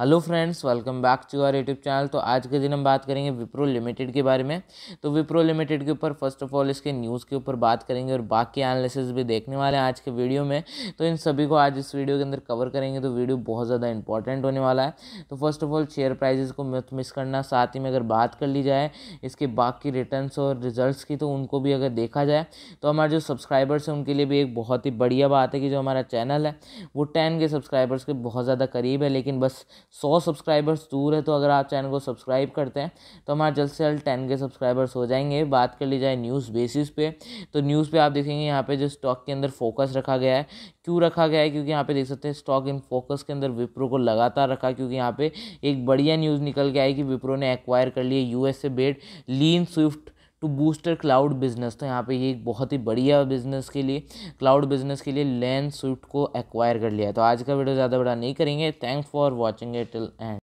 hello friends welcome back to our YouTube channel तो आज के दिन हम बात करेंगे विप्रो लिमिटेड के बारे में तो विप्रो लिमिटेड के ऊपर फर्स्ट ऑफ ऑल इसके न्यूज़ के ऊपर बात करेंगे और बाकी एनालिसिस भी देखने वाले हैं आज के वीडियो में तो इन सभी को आज इस वीडियो के अंदर कवर करेंगे तो वीडियो बहुत ज़्यादा इंपॉर्टेंट होने वाला है तो first of all share prices को मत मिस करना साथ ही में अगर बात कर ली जाए इसके बाकी रिटर्न और रिजल्ट की तो उनको भी अगर देखा जाए तो हमारे जो सब्सक्राइबर्स हैं उनके लिए भी एक बहुत ही बढ़िया बात है कि जो हमारा चैनल है वो टेन के सब्सक्राइबर्स के बहुत ज़्यादा करीब है लेकिन बस सौ सब्सक्राइबर्स दूर है तो अगर आप चैनल को सब्सक्राइब करते हैं तो हमारे जल्द से जल्द टेन के सब्सक्राइबर्स हो जाएंगे बात कर ली जाए न्यूज़ बेसिस पे तो न्यूज़ पे आप देखेंगे यहाँ पे जो स्टॉक के अंदर फोकस रखा गया है क्यों रखा गया है क्योंकि यहाँ पे देख सकते हैं स्टॉक इन फोकस के अंदर विप्रो को लगातार रखा क्योंकि यहाँ पर एक बढ़िया न्यूज़ निकल के आई कि विप्रो ने एक्वायर कर लिए USA based LeanSwift to booster cloud business तो यहाँ पे ये एक बहुत ही बढ़िया बिजनेस के लिए क्लाउड बिजनेस के लिए लैंड स्विफ्ट को एक्वायर कर लिया है तो आज का वीडियो ज़्यादा बड़ा नहीं करेंगे thanks for watching it till and